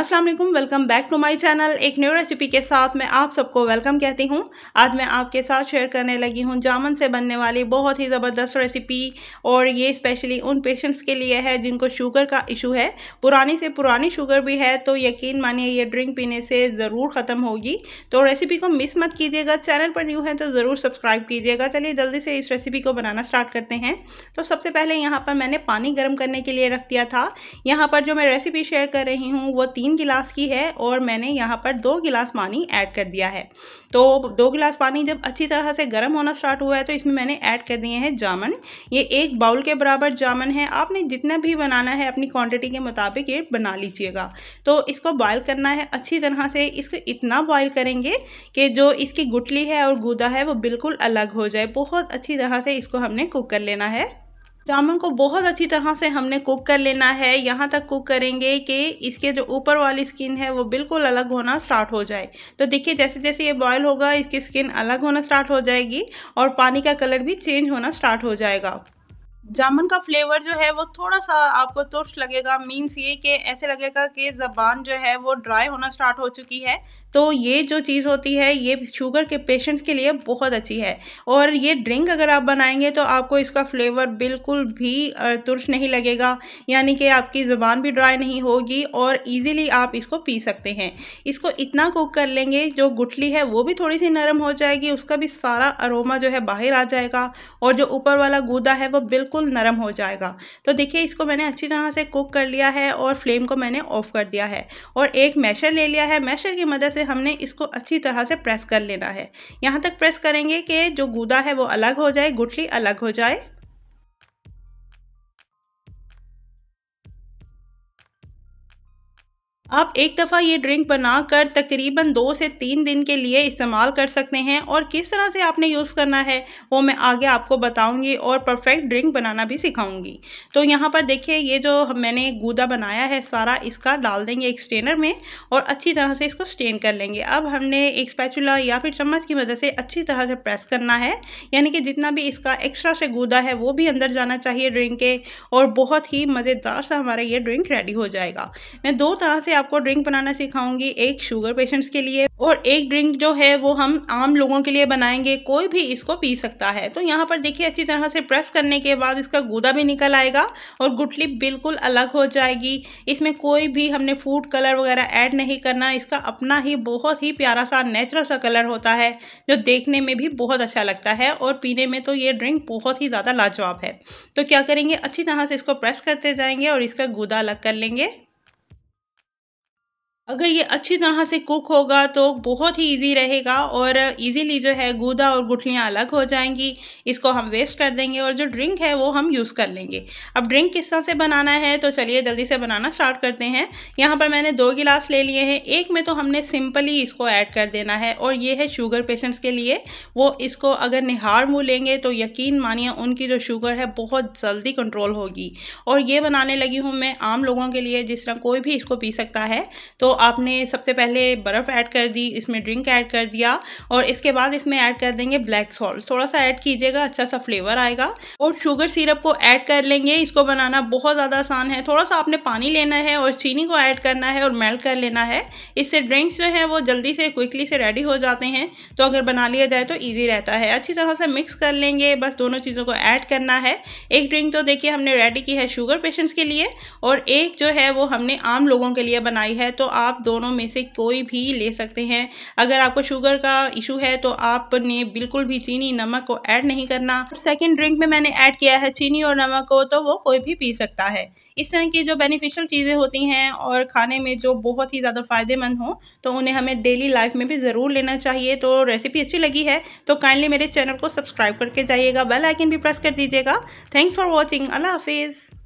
अस्सलाम वालेकुम welcome back to my channel एक न्यू रेसिपी के साथ मैं आप सबको वेलकम कहती हूँ आज मैं आपके साथ शेयर करने लगी हूँ जामन से बनने वाली बहुत ही ज़बरदस्त रेसिपी और ये स्पेशली उन पेशेंट्स के लिए है जिनको शुगर का इशू है पुरानी से पुरानी शुगर भी है तो यकीन मानिए ये ड्रिंक पीने से ज़रूर ख़त्म होगी तो रेसिपी को मिस मत कीजिएगा चैनल पर न्यू है तो ज़रूर सब्सक्राइब कीजिएगा चलिए जल्दी से इस रेसिपी को बनाना स्टार्ट करते हैं तो सबसे पहले यहाँ पर मैंने पानी गर्म करने के लिए रख दिया था यहाँ पर जो मैं रेसिपी शेयर कर रही हूँ वो तीन गिलास की है और मैंने यहाँ पर दो गिलास पानी ऐड कर दिया है तो दो गिलास पानी जब अच्छी तरह से गर्म होना स्टार्ट हुआ है तो इसमें मैंने ऐड कर दिए हैं जामन ये एक बाउल के बराबर जामन है आपने जितना भी बनाना है अपनी क्वान्टिटी के मुताबिक ये बना लीजिएगा तो इसको बॉयल करना है अच्छी तरह से इसको इतना बॉयल करेंगे कि जो इसकी गुटली है और गूदा है वो बिल्कुल अलग हो जाए बहुत अच्छी तरह से इसको हमने कुक कर लेना है जामुन को बहुत अच्छी तरह से हमने कुक कर लेना है यहाँ तक कुक करेंगे कि इसके जो ऊपर वाली स्किन है वो बिल्कुल अलग होना स्टार्ट हो जाए तो देखिए जैसे जैसे ये बॉयल होगा इसकी स्किन अलग होना स्टार्ट हो जाएगी और पानी का कलर भी चेंज होना स्टार्ट हो जाएगा जामुन का फ्लेवर जो है वो थोड़ा सा आपको तुर्श लगेगा मीन्स ये कि ऐसे लगेगा कि ज़बान जो है वो ड्राई होना स्टार्ट हो चुकी है तो ये जो चीज़ होती है ये शुगर के पेशेंट्स के लिए बहुत अच्छी है और ये ड्रिंक अगर आप बनाएंगे तो आपको इसका फ्लेवर बिल्कुल भी तुर्श नहीं लगेगा यानी कि आपकी ज़बान भी ड्राई नहीं होगी और ईज़िली आप इसको पी सकते हैं इसको इतना कुक कर लेंगे जो गुठली है वो भी थोड़ी सी नरम हो जाएगी उसका भी सारा अरोमा जो है बाहर आ जाएगा और जो ऊपर वाला गूदा है वो बिल्कुल बिल्कुल नरम हो जाएगा तो देखिए इसको मैंने अच्छी तरह से कुक कर लिया है और फ्लेम को मैंने ऑफ़ कर दिया है और एक मैशर ले लिया है मैशर की मदद से हमने इसको अच्छी तरह से प्रेस कर लेना है यहाँ तक प्रेस करेंगे कि जो गूदा है वो अलग हो जाए गुठली अलग हो जाए आप एक दफ़ा ये ड्रिंक बनाकर तकरीबन दो से तीन दिन के लिए इस्तेमाल कर सकते हैं और किस तरह से आपने यूज़ करना है वो मैं आगे आपको बताऊंगी और परफेक्ट ड्रिंक बनाना भी सिखाऊंगी तो यहाँ पर देखिए ये जो मैंने गूदा बनाया है सारा इसका डाल देंगे एक स्ट्रेनर में और अच्छी तरह से इसको स्टेन कर लेंगे अब हमने एक स्पैचुला या फिर चम्मच की मदद से अच्छी तरह से प्रेस करना है यानी कि जितना भी इसका एक्स्ट्रा से गूदा है वो भी अंदर जाना चाहिए ड्रिंक के और बहुत ही मज़ेदार सा हमारा ये ड्रिंक रेडी हो जाएगा मैं दो तरह से आपको ड्रिंक बनाना सिखाऊंगी एक शुगर पेशेंट्स के लिए और एक ड्रिंक जो है वो हम आम लोगों के लिए बनाएंगे कोई भी इसको पी सकता है तो यहाँ पर देखिए अच्छी तरह से प्रेस करने के बाद इसका गूदा भी निकल आएगा और गुटली बिल्कुल अलग हो जाएगी इसमें कोई भी हमने फूड कलर वगैरह ऐड नहीं करना इसका अपना ही बहुत ही प्यारा सा नेचुरल सा कलर होता है जो देखने में भी बहुत अच्छा लगता है और पीने में तो ये ड्रिंक बहुत ही ज़्यादा लाजवाब है तो क्या करेंगे अच्छी तरह से इसको प्रेस करते जाएंगे और इसका गूदा अलग कर लेंगे अगर ये अच्छी तरह से कुक होगा तो बहुत ही इजी रहेगा और इजीली जो है गूदा और गुठलियाँ अलग हो जाएंगी इसको हम वेस्ट कर देंगे और जो ड्रिंक है वो हम यूज़ कर लेंगे अब ड्रिंक किस तरह से बनाना है तो चलिए जल्दी से बनाना स्टार्ट करते हैं यहाँ पर मैंने दो गिलास ले लिए हैं एक में तो हमने सिंपली इसको ऐड कर देना है और ये है शुगर पेशेंट्स के लिए वो इसको अगर निहार मुँह लेंगे तो यकीन मानिए उनकी जो शुगर है बहुत जल्दी कंट्रोल होगी और ये बनाने लगी हूँ मैं आम लोगों के लिए जिस तरह कोई भी इसको पी सकता है तो आपने सबसे पहले बर्फ़ ऐड कर दी इसमें ड्रिंक ऐड कर दिया और इसके बाद इसमें ऐड कर देंगे ब्लैक सॉल्ट थोड़ा सा ऐड कीजिएगा अच्छा सा फ्लेवर आएगा और शुगर सिरप को ऐड कर लेंगे इसको बनाना बहुत ज़्यादा आसान है थोड़ा सा आपने पानी लेना है और चीनी को ऐड करना है और मेल्ट कर लेना है इससे ड्रिंक्स जो है वो जल्दी से क्विकली से रेडी हो जाते हैं तो अगर बना लिया जाए तो ईजी रहता है अच्छी तरह से मिक्स कर लेंगे बस दोनों चीज़ों को ऐड करना है एक ड्रिंक तो देखिए हमने रेडी की है शुगर पेशेंट्स के लिए और एक जो है वो हमने आम लोगों के लिए बनाई है तो आप आप दोनों में से कोई भी ले सकते हैं अगर आपको शुगर का इशू है तो आपने बिल्कुल भी चीनी नमक को ऐड नहीं करना सेकेंड ड्रिंक में मैंने ऐड किया है चीनी और नमक को तो वो कोई भी पी सकता है इस तरह की जो बेनिफिशियल चीज़ें होती हैं और खाने में जो बहुत ही ज़्यादा फ़ायदेमंद हो तो उन्हें हमें डेली लाइफ में भी ज़रूर लेना चाहिए तो रेसिपी अच्छी लगी है तो काइंडली मेरे चैनल को सब्सक्राइब करके जाइएगा बेल आइकन भी प्रेस कर दीजिएगा थैंक्स फॉर वॉचिंग अल्लाह हाफिज़